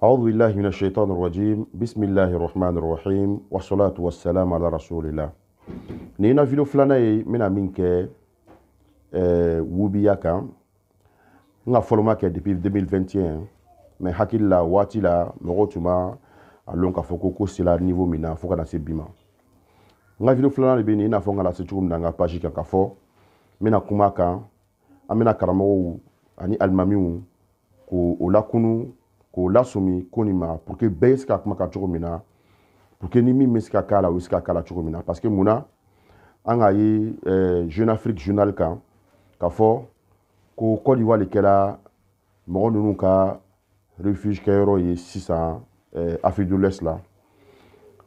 أعوذ بالله من الشيطان الرجيم بسم الله الرحمن الرحيم والصلاة والسلام على رسول الله نينا فيلو فلانا من أمينك آه، وبيا كان نا فلما كي دي 2021 مي حكي لا واتي لا مغوتو ما ألونك فوكو كو سيلا نيفو منا فوكا ناسي بيما نا فيلو فلانا لبي نينا فونا لا سيتوكم نانا باجي كان كفو منا كوما كان أمينا كرامو أني ألمامي كو أولاكونو k'o lasɔmi ko nin ma pour que bɛɛ ye se ka kuma kan cogo min na pour que ni min bɛ se ka k'a la o bɛ se ka k'a la cogo min na parce que mun na an k'a ye eh, jeune afrique journal kan k'a fɔ ko cote d'ivoire kɛra mɔgɔ ninnu ka refuge kɛyɔrɔ ye sisan eh, afrique de l'est la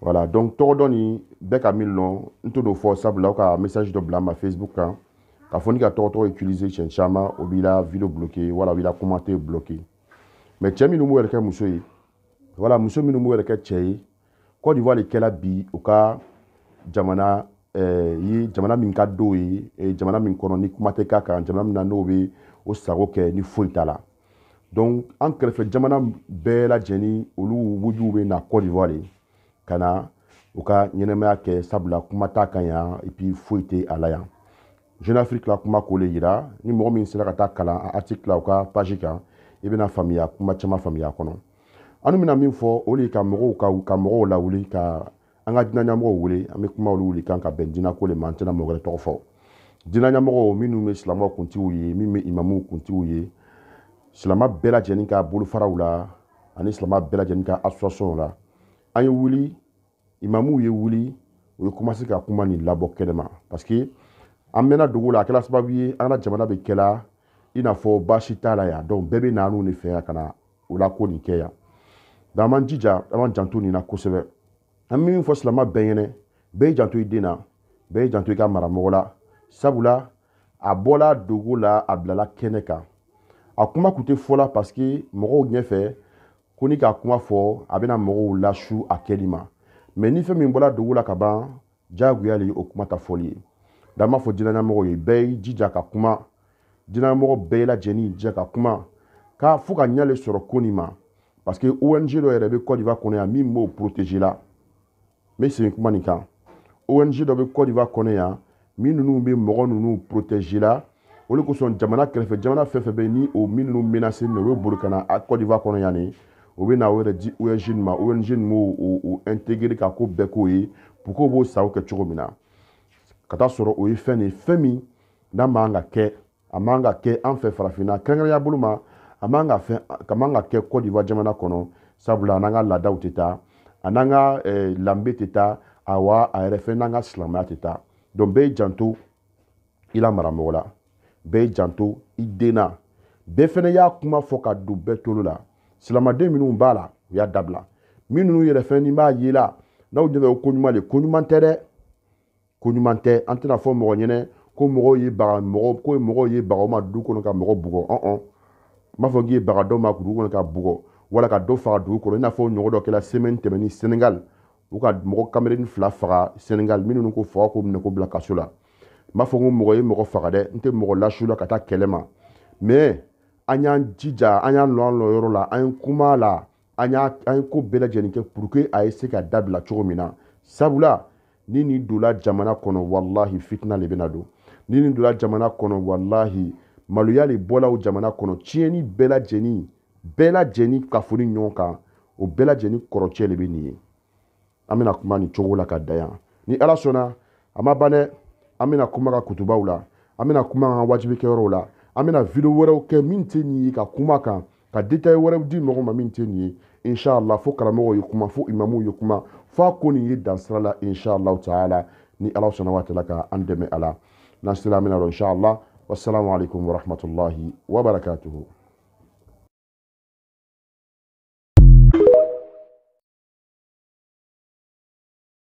voilà donc tɔgɔ dɔ nin bɛɛ ka min lɔn n t'o dɔ fɔ sabula aw ka message dɔ bila n ma facebook kan k'a fɔ ne ka tɔgɔ tɔgɔ utiliser siɲɛ caman o b'i la video bloqué wala o b'i la commenter bloqué mɛ cɛ minnu b'u yɛrɛ kɛ muso ye wala muso minnu b'u yɛrɛ kɛ cɛ ye Côte d'Ivoire de kɛla bi u ka jamana eh, ye jamana min ka d'o ye eh, jamana min kɔnɔ ni kuma tɛ k'a kan jamana min na n'o bɛ o sago kɛ ni foyi t'a la donc an kɛrɛfɛ jamana bɛɛ lajɛlen olu wujuw bɛ na Côte d'Ivoire de ka na u ka ɲɛnɛmaya kɛ sabula kuma t'a kan yan et puis foyi tɛ a la yan jeune afrique la kuma k'o le yira ni mɔgɔ min sera ka taa kalan a article la u ka page kan i bɛna faamuya kuma caman faamuya kɔnɔ an bɛna min fɔ o de ka mɔgɔw ka ka mɔgɔw lawuli ka an ka diinɛ ɲɛmɔgɔw wele an bɛ kuma olu wuli kan ka bɛn diinɛko le ma an tɛna mɔgɔ wɛrɛ tɔgɔ fɔ diinɛ ɲɛmɔgɔw minnu bɛ silamɛw kuntigiw ye min bɛ imamuw kuntigiw ye silama bɛɛ lajɛlen ka bolofaraw la ani silama bɛɛ lajɛlen ka association la an ye wuli imamuw ye wuli u ye commencé ka kuma nin labɔ kɛnɛma parce an mɛnna dogo la a kɛra sababu ye an ka jamana bɛ kɛla i n'a fɔ baasi t'a la yan dɔnku bɛɛ bɛ na n'u de fɛ yan ka na o la ko nin kɛ yan nka an b'an jija an b'an janto nin na kosɛbɛ an bɛ min fɔ silamɛ bɛɛ ɲɛna bɛɛ y'i janto i den na bɛɛ y'i janto i ka maramɔgɔ la sabula a bɔla dogo la a bilala kɛnɛ kan a kuma tun tɛ fɔ la paseke mɔgɔw ɲɛfɛ ko ni k'a kuma fɔ a bɛna mɔgɔw lasu a kɛli ma mɛ ni fɛn min bɔla dogo la ka ban diyagoya le o kuma ta fɔli ye n'an b'a fɔ diinɛɲɛmɔgɔw ye bɛɛ y'i jija ka kuma diinɛmɔgɔ bɛɛ lajɛlen jɛ ka kuma k'a fo ka ɲale sɔrɔ ko nin ma parce que ong dɔ yɛrɛ bɛ cote d'ivoire kɔnɔ yan min b'o protégé la n bɛ segin kuma nin kan ong dɔ bɛ cote d'ivoire kɔnɔ yan min ninnu bɛ mɔgɔ ninnu protégé la o de kosɔn jamana kɛrɛfɛ jamana fɛn fɛn bɛ ni o min ninnu menacé nin o bɛ boli ka na cote d'ivoire kɔnɔ yan de o bɛ na o yɛrɛ di ong nin ma ong nin b'o o o intégré ka ko bɛɛ k'o ye pour k'o b'o sago kɛ cogo min na ka taa sɔrɔ o ye fɛn de ye fɛn min n'a man ka kɛ a man ka kɛ an fɛ farafinna kɛrɛnkɛrɛnya bolo ma a man ka fɛn a man ka kɛ cote d'ivoire jamana kɔnɔ sabula n'an ka laadaw tɛ taa a n'an ka eh, lanbe tɛ taa awa a yɛrɛ fɛn n'an ka silamɛya tɛ taa donc bɛɛ y'i janto i la maramɔgɔ la bɛɛ y'i janto i den na bɛɛ fɛnɛ y'a kuma fɔ ka don bɛɛ tolo la silamaden minnu b'a la u y'a dabila minnu yɛrɛ fɛn ni b'a ye la n'aw ɲɛ bɛ ko ɲuman de ko ɲuman tɛ dɛ ko ɲuman tɛ an tɛna fɔ mɔgɔ ɲɛnɛ ko mɔgɔw ye baga mɔgɔ ko mɔgɔw ye baga ma dugu kɔnɔ ka mɔgɔ bugɔ ɔn n b'a fɔ k'i ye baga dɔ ma dugu kɔnɔ ka bugɔ wala ka dɔ faga dugu kɔnɔ i n'a fɔ ɲɔgɔn dɔ kɛra semaine tɛmɛnen Sénégal u ka mɔgɔ kameruni fila faga Sénégal minnu ko faga k'u minɛ k'u bila kaso la n b'a fɔ ko mɔgɔ ye mɔgɔ faga dɛ n tɛ mɔgɔ lasu la ka taa kɛlɛ ma mais an y'an jija an y'an lɔ an lɔyɔrɔ la an ye kuma la an y'a an ye ko bɛɛ lajɛlen kɛ pour que a ye se ka dabila cogo min na sabula ni nin donna jamana kɔnɔ walahi fitina de bɛna don ni nin donna jamana kɔnɔ walahi maloya le bɔla o jamana kɔnɔ tiɲɛni bɛɛ lajɛlen bɛɛ lajɛlen kafoni ɲɔgɔn kan o bɛɛ lajɛlen kɔrɔcɛ de bɛ nin ye an bɛna kuma nin cogo la ka da yan ni ala sɔnna a ma ban dɛ an bɛna kuma ka kutubaw la an bɛna kuma ka wajibikɛyɔrɔw la an bɛna video wɛrɛw kɛ min tɛ nin ye ka kuma kan ka detail wɛrɛw di mɔgɔ ma min tɛ nin ye inshallah fo karamɔgɔw ye kuma fo imamuw ye kuma fo a ko nin ye dansira la inshallah taala ni ala sɔnna waati la ka an dɛmɛ a la نستمع منه إن شاء الله والسلام عليكم ورحمة الله وبركاته